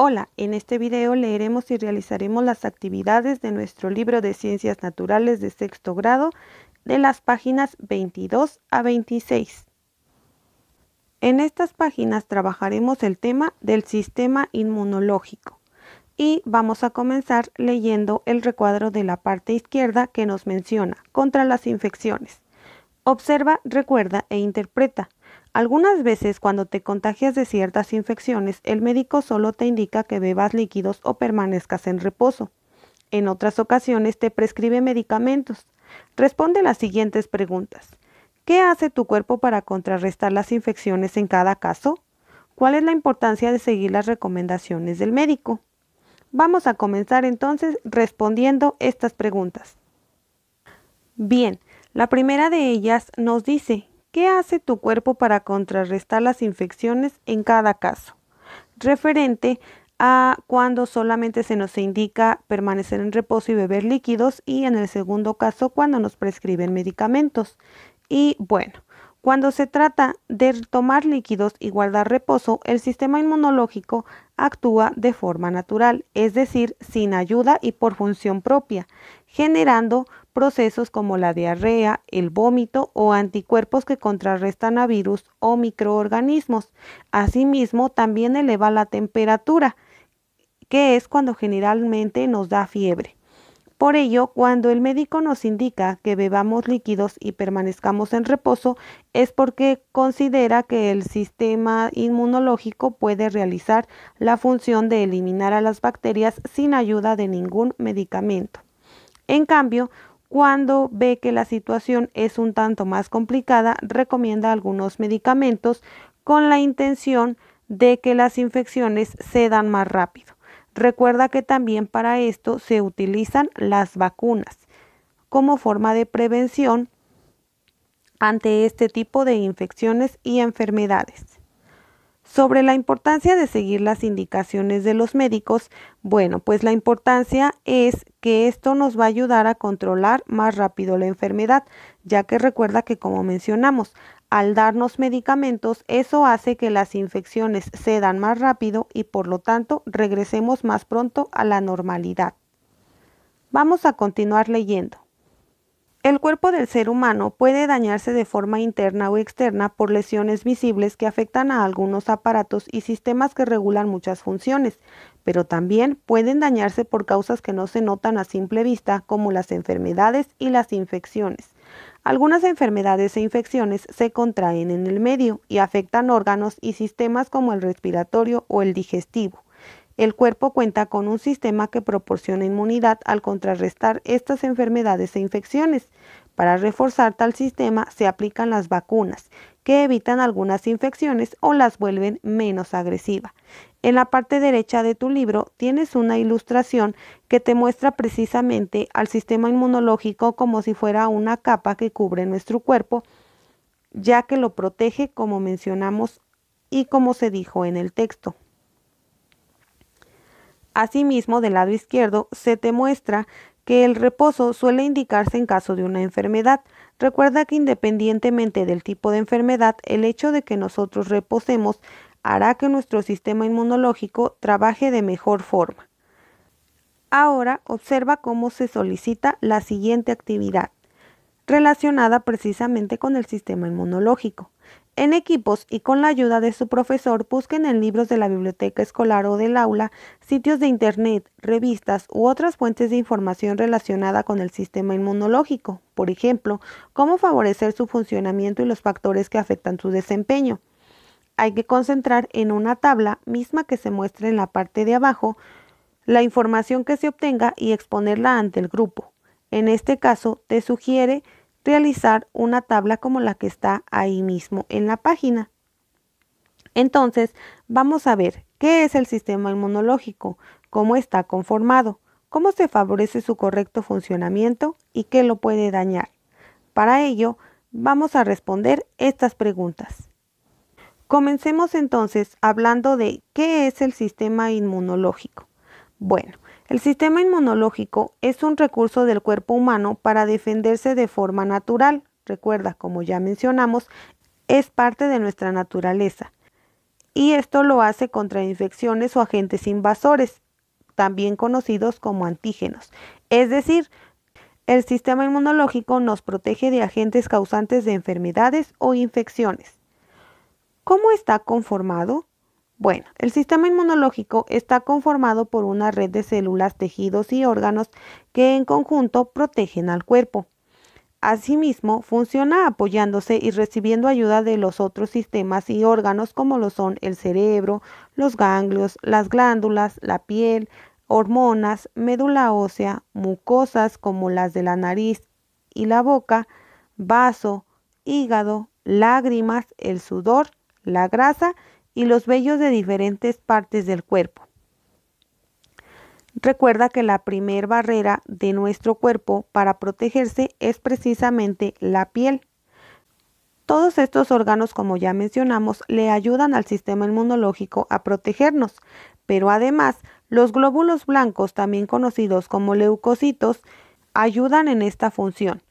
Hola, en este video leeremos y realizaremos las actividades de nuestro libro de Ciencias Naturales de sexto grado de las páginas 22 a 26. En estas páginas trabajaremos el tema del sistema inmunológico y vamos a comenzar leyendo el recuadro de la parte izquierda que nos menciona contra las infecciones. Observa, recuerda e interpreta. Algunas veces cuando te contagias de ciertas infecciones, el médico solo te indica que bebas líquidos o permanezcas en reposo. En otras ocasiones te prescribe medicamentos. Responde las siguientes preguntas. ¿Qué hace tu cuerpo para contrarrestar las infecciones en cada caso? ¿Cuál es la importancia de seguir las recomendaciones del médico? Vamos a comenzar entonces respondiendo estas preguntas. Bien, la primera de ellas nos dice, ¿Qué hace tu cuerpo para contrarrestar las infecciones en cada caso? Referente a cuando solamente se nos indica permanecer en reposo y beber líquidos y en el segundo caso cuando nos prescriben medicamentos. Y bueno, cuando se trata de tomar líquidos y guardar reposo, el sistema inmunológico actúa de forma natural, es decir, sin ayuda y por función propia, generando procesos como la diarrea, el vómito o anticuerpos que contrarrestan a virus o microorganismos. Asimismo, también eleva la temperatura, que es cuando generalmente nos da fiebre. Por ello, cuando el médico nos indica que bebamos líquidos y permanezcamos en reposo, es porque considera que el sistema inmunológico puede realizar la función de eliminar a las bacterias sin ayuda de ningún medicamento. En cambio, cuando ve que la situación es un tanto más complicada, recomienda algunos medicamentos con la intención de que las infecciones se dan más rápido. Recuerda que también para esto se utilizan las vacunas como forma de prevención ante este tipo de infecciones y enfermedades. Sobre la importancia de seguir las indicaciones de los médicos, bueno, pues la importancia es que esto nos va a ayudar a controlar más rápido la enfermedad, ya que recuerda que como mencionamos, al darnos medicamentos, eso hace que las infecciones dan más rápido y por lo tanto regresemos más pronto a la normalidad. Vamos a continuar leyendo. El cuerpo del ser humano puede dañarse de forma interna o externa por lesiones visibles que afectan a algunos aparatos y sistemas que regulan muchas funciones, pero también pueden dañarse por causas que no se notan a simple vista, como las enfermedades y las infecciones. Algunas enfermedades e infecciones se contraen en el medio y afectan órganos y sistemas como el respiratorio o el digestivo. El cuerpo cuenta con un sistema que proporciona inmunidad al contrarrestar estas enfermedades e infecciones. Para reforzar tal sistema se aplican las vacunas, que evitan algunas infecciones o las vuelven menos agresivas. En la parte derecha de tu libro tienes una ilustración que te muestra precisamente al sistema inmunológico como si fuera una capa que cubre nuestro cuerpo, ya que lo protege como mencionamos y como se dijo en el texto. Asimismo, del lado izquierdo se te muestra que el reposo suele indicarse en caso de una enfermedad. Recuerda que independientemente del tipo de enfermedad, el hecho de que nosotros reposemos hará que nuestro sistema inmunológico trabaje de mejor forma. Ahora observa cómo se solicita la siguiente actividad, relacionada precisamente con el sistema inmunológico. En equipos y con la ayuda de su profesor, busquen en libros de la biblioteca escolar o del aula, sitios de internet, revistas u otras fuentes de información relacionada con el sistema inmunológico, por ejemplo, cómo favorecer su funcionamiento y los factores que afectan su desempeño. Hay que concentrar en una tabla misma que se muestre en la parte de abajo la información que se obtenga y exponerla ante el grupo. En este caso, te sugiere realizar una tabla como la que está ahí mismo en la página. Entonces, vamos a ver qué es el sistema inmunológico, cómo está conformado, cómo se favorece su correcto funcionamiento y qué lo puede dañar. Para ello, vamos a responder estas preguntas. Comencemos entonces hablando de qué es el sistema inmunológico. Bueno, el sistema inmunológico es un recurso del cuerpo humano para defenderse de forma natural. Recuerda, como ya mencionamos, es parte de nuestra naturaleza. Y esto lo hace contra infecciones o agentes invasores, también conocidos como antígenos. Es decir, el sistema inmunológico nos protege de agentes causantes de enfermedades o infecciones. ¿Cómo está conformado? Bueno, el sistema inmunológico está conformado por una red de células, tejidos y órganos que en conjunto protegen al cuerpo. Asimismo, funciona apoyándose y recibiendo ayuda de los otros sistemas y órganos como lo son el cerebro, los ganglios, las glándulas, la piel, hormonas, médula ósea, mucosas como las de la nariz y la boca, vaso, hígado, lágrimas, el sudor, la grasa y los vellos de diferentes partes del cuerpo. Recuerda que la primer barrera de nuestro cuerpo para protegerse es precisamente la piel. Todos estos órganos, como ya mencionamos, le ayudan al sistema inmunológico a protegernos, pero además los glóbulos blancos, también conocidos como leucocitos, ayudan en esta función.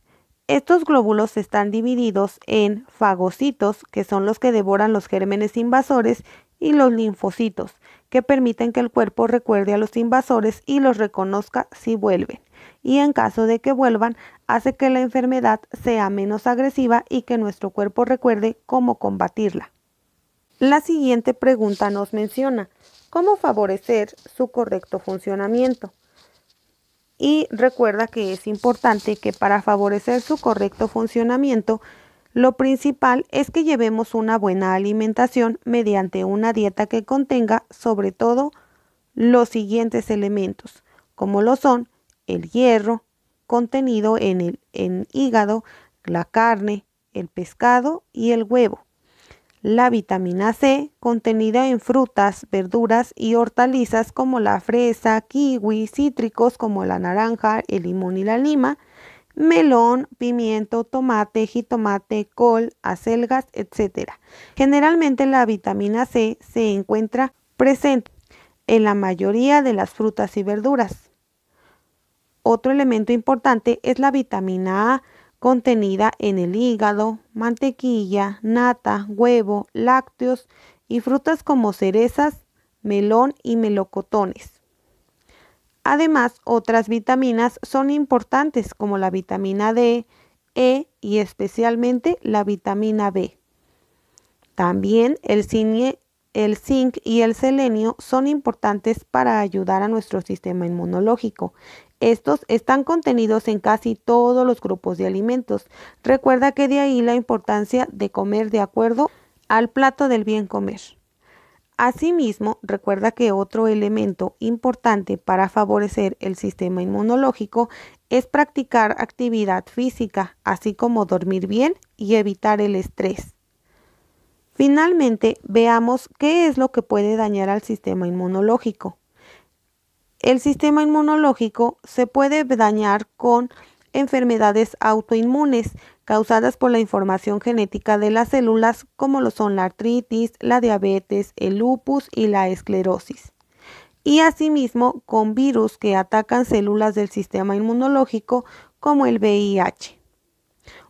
Estos glóbulos están divididos en fagocitos, que son los que devoran los gérmenes invasores, y los linfocitos, que permiten que el cuerpo recuerde a los invasores y los reconozca si vuelven. Y en caso de que vuelvan, hace que la enfermedad sea menos agresiva y que nuestro cuerpo recuerde cómo combatirla. La siguiente pregunta nos menciona, ¿cómo favorecer su correcto funcionamiento? y recuerda que es importante que para favorecer su correcto funcionamiento, lo principal es que llevemos una buena alimentación mediante una dieta que contenga sobre todo los siguientes elementos, como lo son el hierro, contenido en el hígado, la carne, el pescado y el huevo. La vitamina C, contenida en frutas, verduras y hortalizas como la fresa, kiwi, cítricos como la naranja, el limón y la lima, melón, pimiento, tomate, jitomate, col, acelgas, etc. Generalmente la vitamina C se encuentra presente en la mayoría de las frutas y verduras. Otro elemento importante es la vitamina A contenida en el hígado, mantequilla, nata, huevo, lácteos y frutas como cerezas, melón y melocotones. Además, otras vitaminas son importantes como la vitamina D, E y especialmente la vitamina B. También el, el zinc y el selenio son importantes para ayudar a nuestro sistema inmunológico estos están contenidos en casi todos los grupos de alimentos. Recuerda que de ahí la importancia de comer de acuerdo al plato del bien comer. Asimismo, recuerda que otro elemento importante para favorecer el sistema inmunológico es practicar actividad física, así como dormir bien y evitar el estrés. Finalmente, veamos qué es lo que puede dañar al sistema inmunológico. El sistema inmunológico se puede dañar con enfermedades autoinmunes causadas por la información genética de las células como lo son la artritis, la diabetes, el lupus y la esclerosis. Y asimismo con virus que atacan células del sistema inmunológico como el VIH.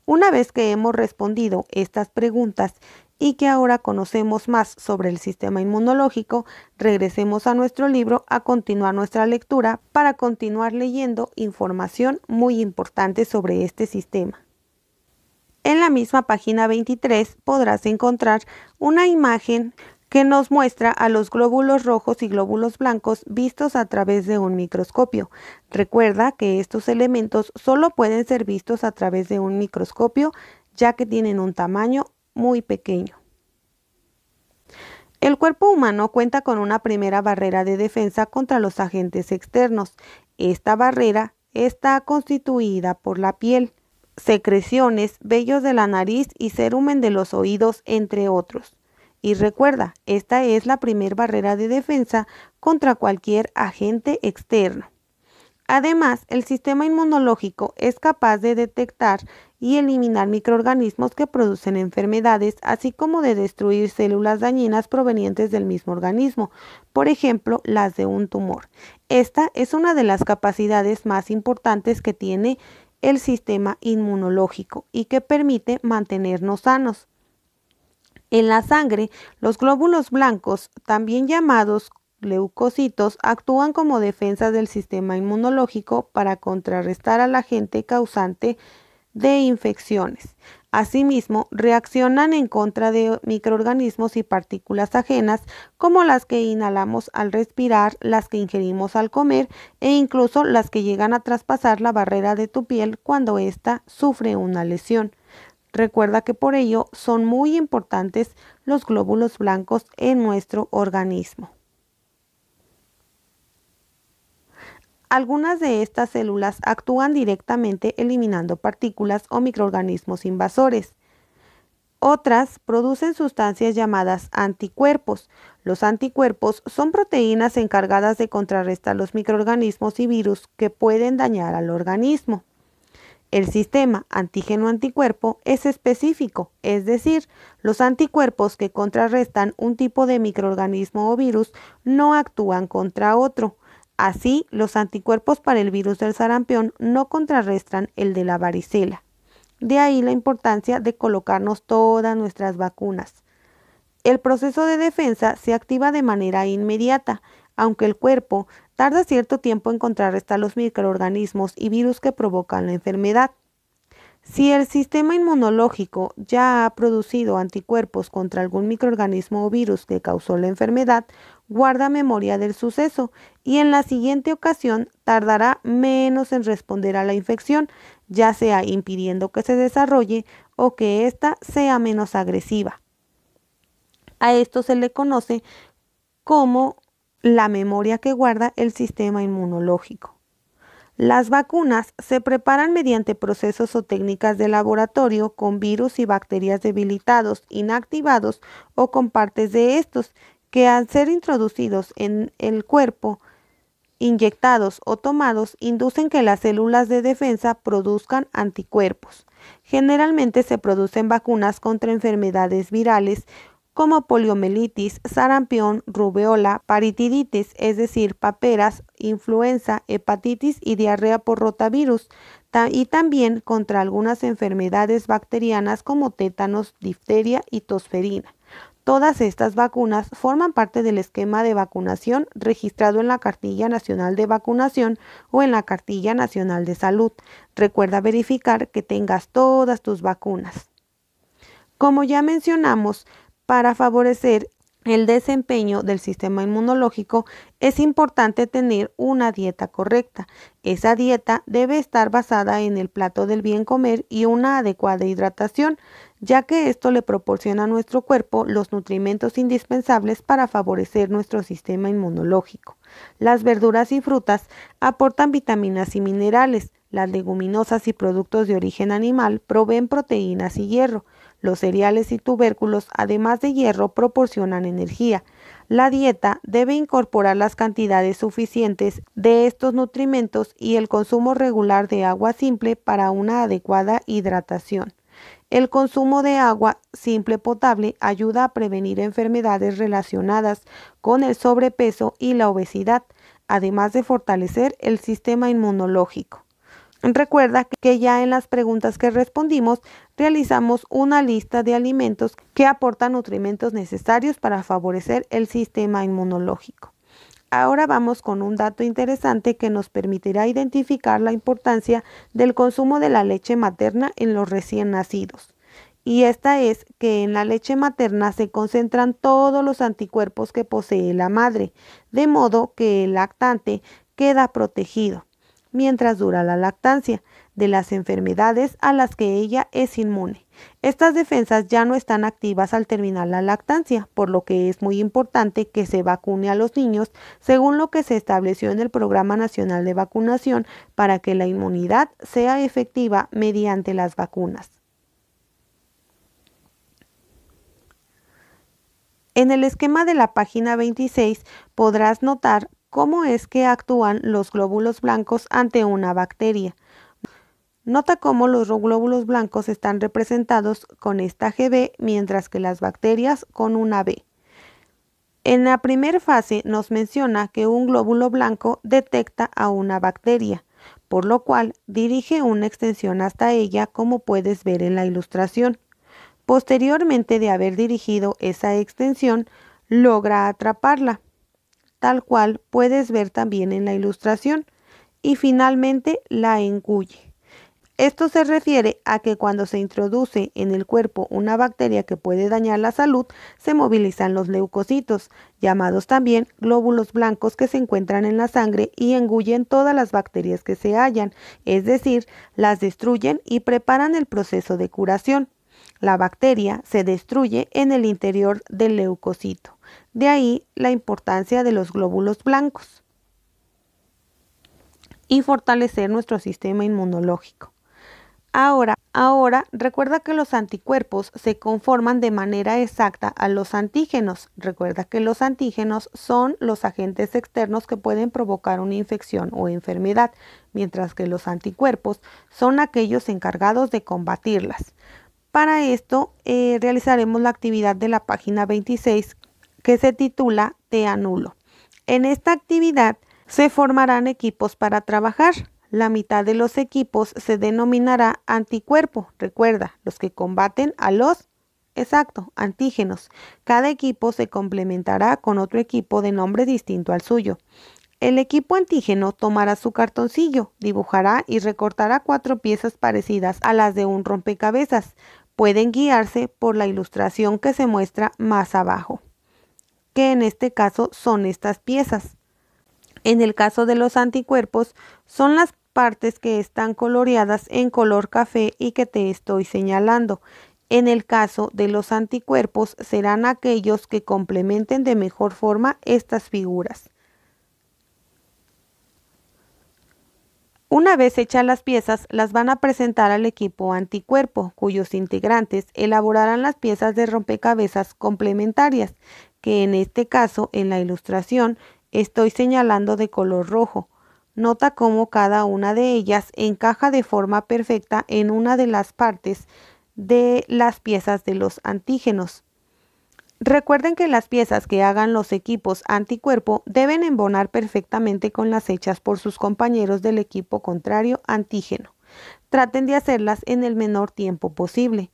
Una vez que hemos respondido estas preguntas y que ahora conocemos más sobre el sistema inmunológico, regresemos a nuestro libro a continuar nuestra lectura para continuar leyendo información muy importante sobre este sistema. En la misma página 23 podrás encontrar una imagen que nos muestra a los glóbulos rojos y glóbulos blancos vistos a través de un microscopio. Recuerda que estos elementos solo pueden ser vistos a través de un microscopio ya que tienen un tamaño muy pequeño. El cuerpo humano cuenta con una primera barrera de defensa contra los agentes externos. Esta barrera está constituida por la piel, secreciones, vellos de la nariz y cerumen de los oídos, entre otros. Y recuerda, esta es la primera barrera de defensa contra cualquier agente externo. Además, el sistema inmunológico es capaz de detectar y eliminar microorganismos que producen enfermedades, así como de destruir células dañinas provenientes del mismo organismo, por ejemplo, las de un tumor. Esta es una de las capacidades más importantes que tiene el sistema inmunológico y que permite mantenernos sanos. En la sangre, los glóbulos blancos, también llamados leucocitos, actúan como defensa del sistema inmunológico para contrarrestar al agente causante de infecciones. Asimismo, reaccionan en contra de microorganismos y partículas ajenas, como las que inhalamos al respirar, las que ingerimos al comer e incluso las que llegan a traspasar la barrera de tu piel cuando ésta sufre una lesión. Recuerda que por ello son muy importantes los glóbulos blancos en nuestro organismo. Algunas de estas células actúan directamente eliminando partículas o microorganismos invasores. Otras producen sustancias llamadas anticuerpos. Los anticuerpos son proteínas encargadas de contrarrestar los microorganismos y virus que pueden dañar al organismo. El sistema antígeno-anticuerpo es específico, es decir, los anticuerpos que contrarrestan un tipo de microorganismo o virus no actúan contra otro. Así, los anticuerpos para el virus del sarampión no contrarrestan el de la varicela. De ahí la importancia de colocarnos todas nuestras vacunas. El proceso de defensa se activa de manera inmediata, aunque el cuerpo tarda cierto tiempo en contrarrestar los microorganismos y virus que provocan la enfermedad. Si el sistema inmunológico ya ha producido anticuerpos contra algún microorganismo o virus que causó la enfermedad, guarda memoria del suceso y en la siguiente ocasión tardará menos en responder a la infección, ya sea impidiendo que se desarrolle o que ésta sea menos agresiva. A esto se le conoce como la memoria que guarda el sistema inmunológico. Las vacunas se preparan mediante procesos o técnicas de laboratorio con virus y bacterias debilitados, inactivados o con partes de estos que al ser introducidos en el cuerpo, inyectados o tomados, inducen que las células de defensa produzcan anticuerpos. Generalmente se producen vacunas contra enfermedades virales como poliomielitis, sarampión, rubeola, paritiditis, es decir, paperas, influenza, hepatitis y diarrea por rotavirus, y también contra algunas enfermedades bacterianas como tétanos, difteria y tosferina. Todas estas vacunas forman parte del esquema de vacunación registrado en la Cartilla Nacional de Vacunación o en la Cartilla Nacional de Salud. Recuerda verificar que tengas todas tus vacunas. Como ya mencionamos, para favorecer el desempeño del sistema inmunológico, es importante tener una dieta correcta. Esa dieta debe estar basada en el plato del bien comer y una adecuada hidratación, ya que esto le proporciona a nuestro cuerpo los nutrimentos indispensables para favorecer nuestro sistema inmunológico. Las verduras y frutas aportan vitaminas y minerales. Las leguminosas y productos de origen animal proveen proteínas y hierro. Los cereales y tubérculos, además de hierro, proporcionan energía. La dieta debe incorporar las cantidades suficientes de estos nutrimentos y el consumo regular de agua simple para una adecuada hidratación. El consumo de agua simple potable ayuda a prevenir enfermedades relacionadas con el sobrepeso y la obesidad, además de fortalecer el sistema inmunológico. Recuerda que ya en las preguntas que respondimos realizamos una lista de alimentos que aportan nutrimentos necesarios para favorecer el sistema inmunológico. Ahora vamos con un dato interesante que nos permitirá identificar la importancia del consumo de la leche materna en los recién nacidos. Y esta es que en la leche materna se concentran todos los anticuerpos que posee la madre, de modo que el lactante queda protegido mientras dura la lactancia de las enfermedades a las que ella es inmune. Estas defensas ya no están activas al terminar la lactancia, por lo que es muy importante que se vacune a los niños según lo que se estableció en el Programa Nacional de Vacunación para que la inmunidad sea efectiva mediante las vacunas. En el esquema de la página 26 podrás notar cómo es que actúan los glóbulos blancos ante una bacteria. Nota cómo los glóbulos blancos están representados con esta GB, mientras que las bacterias con una B. En la primera fase nos menciona que un glóbulo blanco detecta a una bacteria, por lo cual dirige una extensión hasta ella como puedes ver en la ilustración. Posteriormente de haber dirigido esa extensión, logra atraparla, tal cual puedes ver también en la ilustración, y finalmente la engulle. Esto se refiere a que cuando se introduce en el cuerpo una bacteria que puede dañar la salud, se movilizan los leucocitos, llamados también glóbulos blancos que se encuentran en la sangre y engullen todas las bacterias que se hallan, es decir, las destruyen y preparan el proceso de curación. La bacteria se destruye en el interior del leucocito. De ahí la importancia de los glóbulos blancos y fortalecer nuestro sistema inmunológico. Ahora, ahora, recuerda que los anticuerpos se conforman de manera exacta a los antígenos. Recuerda que los antígenos son los agentes externos que pueden provocar una infección o enfermedad, mientras que los anticuerpos son aquellos encargados de combatirlas. Para esto, eh, realizaremos la actividad de la página 26 que se titula Te anulo. En esta actividad se formarán equipos para trabajar. La mitad de los equipos se denominará anticuerpo. Recuerda, los que combaten a los Exacto, antígenos. Cada equipo se complementará con otro equipo de nombre distinto al suyo. El equipo antígeno tomará su cartoncillo, dibujará y recortará cuatro piezas parecidas a las de un rompecabezas. Pueden guiarse por la ilustración que se muestra más abajo, que en este caso son estas piezas. En el caso de los anticuerpos, son las partes que están coloreadas en color café y que te estoy señalando. En el caso de los anticuerpos serán aquellos que complementen de mejor forma estas figuras. Una vez hechas las piezas, las van a presentar al equipo anticuerpo, cuyos integrantes elaborarán las piezas de rompecabezas complementarias, que en este caso, en la ilustración, estoy señalando de color rojo. Nota cómo cada una de ellas encaja de forma perfecta en una de las partes de las piezas de los antígenos. Recuerden que las piezas que hagan los equipos anticuerpo deben embonar perfectamente con las hechas por sus compañeros del equipo contrario antígeno. Traten de hacerlas en el menor tiempo posible.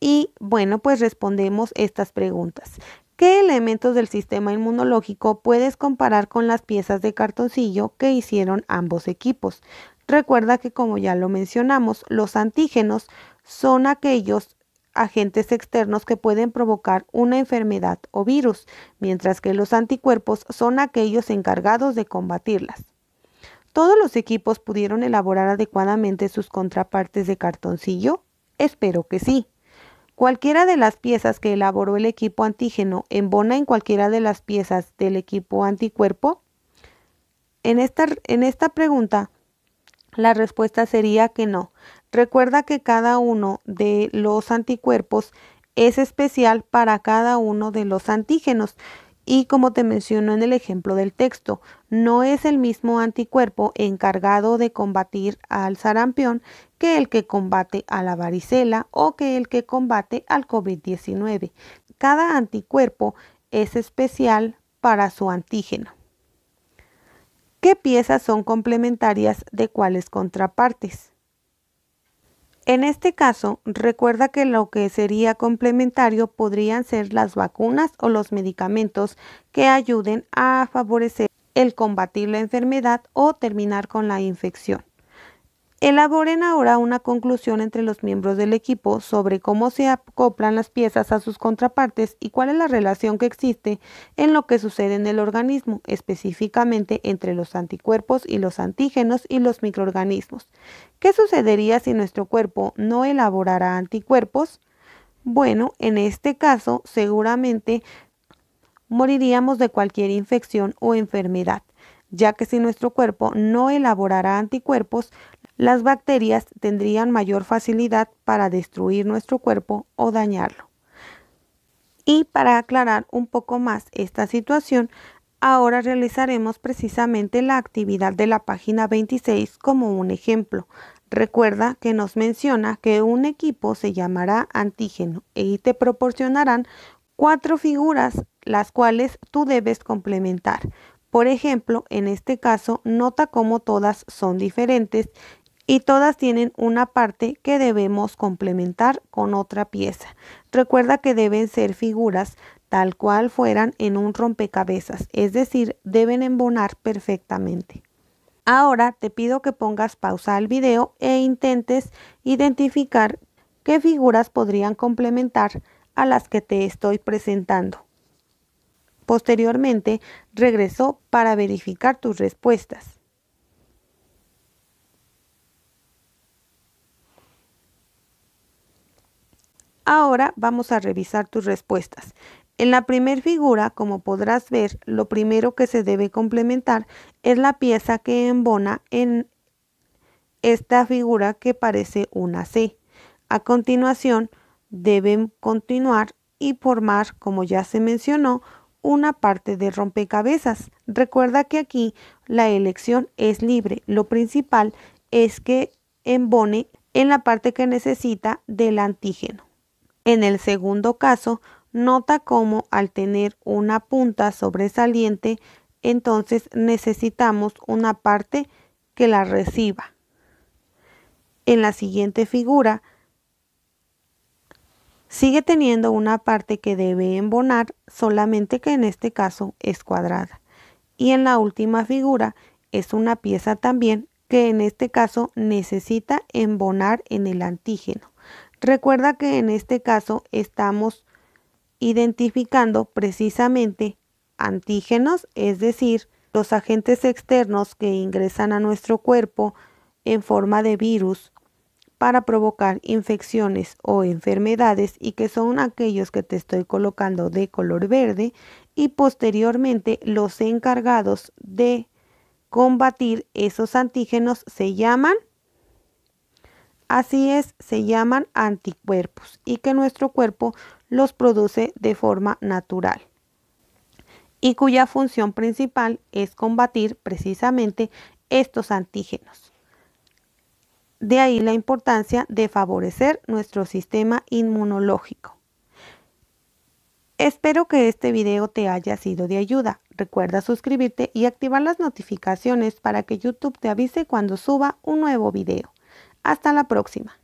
Y bueno, pues respondemos estas preguntas. ¿Qué elementos del sistema inmunológico puedes comparar con las piezas de cartoncillo que hicieron ambos equipos? Recuerda que como ya lo mencionamos, los antígenos son aquellos agentes externos que pueden provocar una enfermedad o virus, mientras que los anticuerpos son aquellos encargados de combatirlas. ¿Todos los equipos pudieron elaborar adecuadamente sus contrapartes de cartoncillo? Espero que sí. Cualquiera de las piezas que elaboró el equipo antígeno embona en cualquiera de las piezas del equipo anticuerpo. En esta, en esta pregunta, la respuesta sería que no. Recuerda que cada uno de los anticuerpos es especial para cada uno de los antígenos y como te menciono en el ejemplo del texto, no es el mismo anticuerpo encargado de combatir al sarampión que el que combate a la varicela o que el que combate al COVID-19. Cada anticuerpo es especial para su antígeno. ¿Qué piezas son complementarias de cuáles contrapartes? En este caso, recuerda que lo que sería complementario podrían ser las vacunas o los medicamentos que ayuden a favorecer el combatir la enfermedad o terminar con la infección. Elaboren ahora una conclusión entre los miembros del equipo sobre cómo se acoplan las piezas a sus contrapartes y cuál es la relación que existe en lo que sucede en el organismo, específicamente entre los anticuerpos y los antígenos y los microorganismos. ¿Qué sucedería si nuestro cuerpo no elaborara anticuerpos? Bueno, en este caso seguramente moriríamos de cualquier infección o enfermedad ya que si nuestro cuerpo no elaborara anticuerpos, las bacterias tendrían mayor facilidad para destruir nuestro cuerpo o dañarlo. Y para aclarar un poco más esta situación, ahora realizaremos precisamente la actividad de la página 26 como un ejemplo. Recuerda que nos menciona que un equipo se llamará antígeno e y te proporcionarán cuatro figuras las cuales tú debes complementar. Por ejemplo, en este caso, nota cómo todas son diferentes y todas tienen una parte que debemos complementar con otra pieza. Recuerda que deben ser figuras tal cual fueran en un rompecabezas, es decir, deben embonar perfectamente. Ahora te pido que pongas pausa al video e intentes identificar qué figuras podrían complementar a las que te estoy presentando. Posteriormente, regresó para verificar tus respuestas. Ahora vamos a revisar tus respuestas. En la primer figura, como podrás ver, lo primero que se debe complementar es la pieza que embona en esta figura que parece una C. A continuación, deben continuar y formar, como ya se mencionó, una parte de rompecabezas. Recuerda que aquí la elección es libre. Lo principal es que embone en la parte que necesita del antígeno. En el segundo caso, nota cómo al tener una punta sobresaliente, entonces necesitamos una parte que la reciba. En la siguiente figura, sigue teniendo una parte que debe embonar, solamente que en este caso es cuadrada. Y en la última figura es una pieza también que en este caso necesita embonar en el antígeno. Recuerda que en este caso estamos identificando precisamente antígenos, es decir, los agentes externos que ingresan a nuestro cuerpo en forma de virus para provocar infecciones o enfermedades y que son aquellos que te estoy colocando de color verde y posteriormente los encargados de combatir esos antígenos se llaman Así es, se llaman anticuerpos y que nuestro cuerpo los produce de forma natural y cuya función principal es combatir precisamente estos antígenos. De ahí la importancia de favorecer nuestro sistema inmunológico. Espero que este video te haya sido de ayuda. Recuerda suscribirte y activar las notificaciones para que YouTube te avise cuando suba un nuevo video. Hasta la próxima.